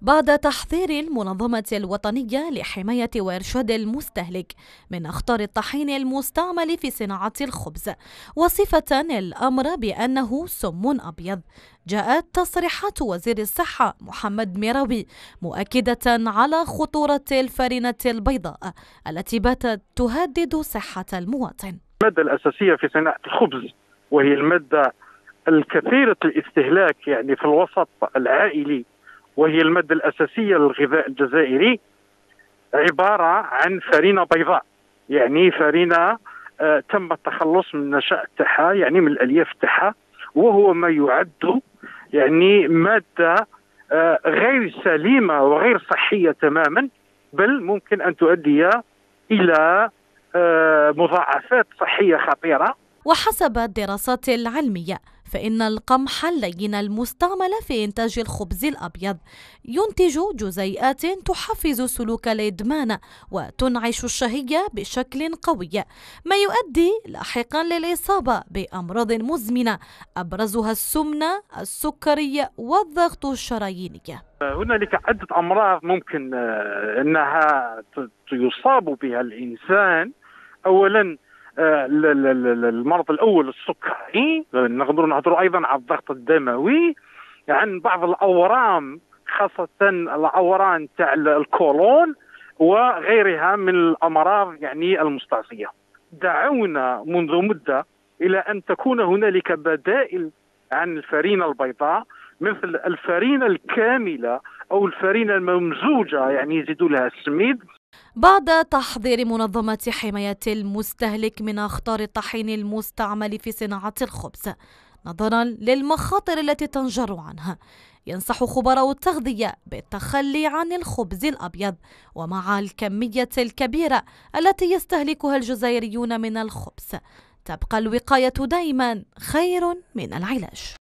بعد تحذير المنظمة الوطنية لحماية وإرشاد المستهلك من أخطار الطحين المستعمل في صناعة الخبز وصفة الأمر بأنه سم أبيض جاءت تصريحات وزير الصحة محمد ميروي مؤكدة على خطورة الفارنة البيضاء التي باتت تهدد صحة المواطن المادة الأساسية في صناعة الخبز وهي المادة الكثيرة الاستهلاك يعني في الوسط العائلي وهي المادة الأساسية للغذاء الجزائري عبارة عن فرينة بيضاء يعني فرينة آه تم التخلص من نشاء تاعها يعني من الألياف تاعها وهو ما يعد يعني مادة آه غير سليمة وغير صحية تماما بل ممكن أن تؤدي إلى آه مضاعفات صحية خطيرة وحسب الدراسات العلمية فإن القمح اللين المستعمل في إنتاج الخبز الأبيض ينتج جزيئات تحفز سلوك الإدمان وتنعش الشهية بشكل قوي ما يؤدي لاحقا للإصابة بأمراض مزمنة أبرزها السمنة السكري والضغط الشراييني هنالك عدة أمراض ممكن آه، أنها يصاب بها الإنسان أولا آه، المرض الاول السكري نقدروا نهضروا ايضا على الضغط الدموي عن يعني بعض الاورام خاصه الاورام تاع الكولون وغيرها من الامراض يعني المستعصيه دعونا منذ مده الى ان تكون هنالك بدائل عن الفرينه البيضاء مثل الفرينه الكامله او الفرينه الممزوجه يعني يزيدوا لها السميد بعد تحضير منظمة حماية المستهلك من أخطار الطحين المستعمل في صناعة الخبز نظرا للمخاطر التي تنجر عنها ينصح خبراء التغذية بالتخلي عن الخبز الأبيض ومع الكمية الكبيرة التي يستهلكها الجزائريون من الخبز تبقى الوقاية دائما خير من العلاج